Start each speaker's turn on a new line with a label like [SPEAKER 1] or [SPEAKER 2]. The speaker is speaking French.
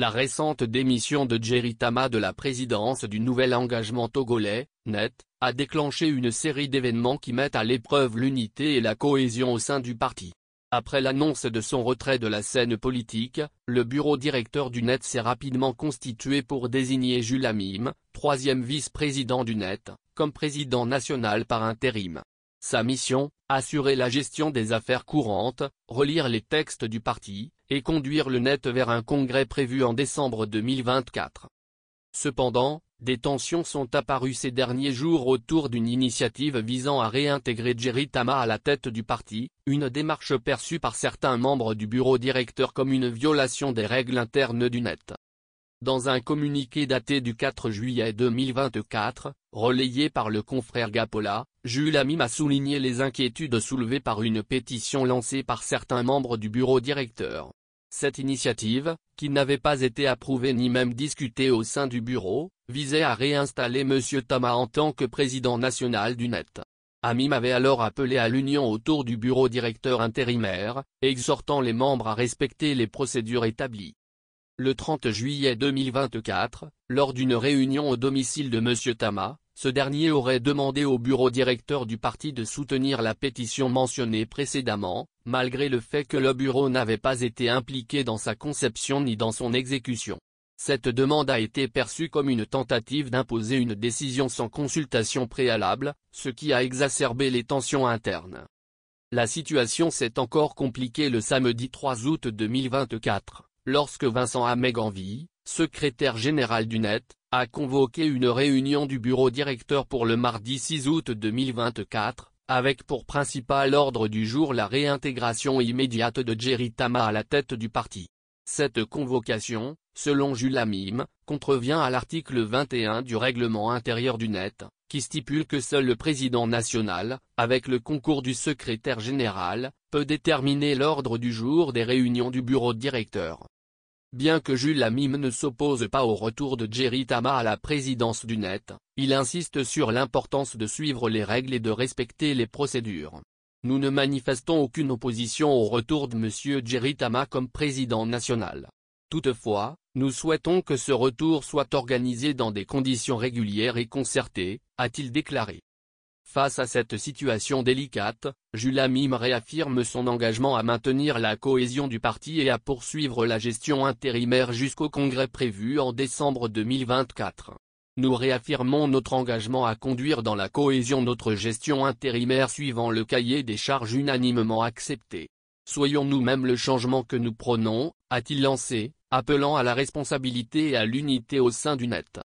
[SPEAKER 1] La récente démission de Jerry Tama de la présidence du nouvel engagement togolais, NET, a déclenché une série d'événements qui mettent à l'épreuve l'unité et la cohésion au sein du parti. Après l'annonce de son retrait de la scène politique, le bureau directeur du NET s'est rapidement constitué pour désigner Jules Amim, troisième vice-président du NET, comme président national par intérim. Sa mission, assurer la gestion des affaires courantes, relire les textes du parti, et conduire le net vers un congrès prévu en décembre 2024. Cependant, des tensions sont apparues ces derniers jours autour d'une initiative visant à réintégrer Jerry Tama à la tête du parti, une démarche perçue par certains membres du bureau directeur comme une violation des règles internes du net. Dans un communiqué daté du 4 juillet 2024, relayé par le confrère Gapola, Jules Amim a souligné les inquiétudes soulevées par une pétition lancée par certains membres du bureau directeur. Cette initiative, qui n'avait pas été approuvée ni même discutée au sein du bureau, visait à réinstaller M. Tama en tant que président national du NET. Amim avait alors appelé à l'union autour du bureau directeur intérimaire, exhortant les membres à respecter les procédures établies. Le 30 juillet 2024, lors d'une réunion au domicile de M. Tama, ce dernier aurait demandé au bureau directeur du parti de soutenir la pétition mentionnée précédemment, malgré le fait que le bureau n'avait pas été impliqué dans sa conception ni dans son exécution. Cette demande a été perçue comme une tentative d'imposer une décision sans consultation préalable, ce qui a exacerbé les tensions internes. La situation s'est encore compliquée le samedi 3 août 2024, lorsque Vincent vie secrétaire général du NET, a convoqué une réunion du bureau directeur pour le mardi 6 août 2024, avec pour principal ordre du jour la réintégration immédiate de Jerry Tama à la tête du parti. Cette convocation, selon Jules Amim, contrevient à l'article 21 du règlement intérieur du NET, qui stipule que seul le président national, avec le concours du secrétaire général, peut déterminer l'ordre du jour des réunions du bureau directeur. Bien que Jules Amim ne s'oppose pas au retour de Jerry Tama à la présidence du net, il insiste sur l'importance de suivre les règles et de respecter les procédures. Nous ne manifestons aucune opposition au retour de M. Jerry Tama comme président national. Toutefois, nous souhaitons que ce retour soit organisé dans des conditions régulières et concertées, a-t-il déclaré. Face à cette situation délicate, Jules Amim réaffirme son engagement à maintenir la cohésion du parti et à poursuivre la gestion intérimaire jusqu'au congrès prévu en décembre 2024. Nous réaffirmons notre engagement à conduire dans la cohésion notre gestion intérimaire suivant le cahier des charges unanimement accepté. Soyons nous-mêmes le changement que nous prenons, a-t-il lancé, appelant à la responsabilité et à l'unité au sein du net.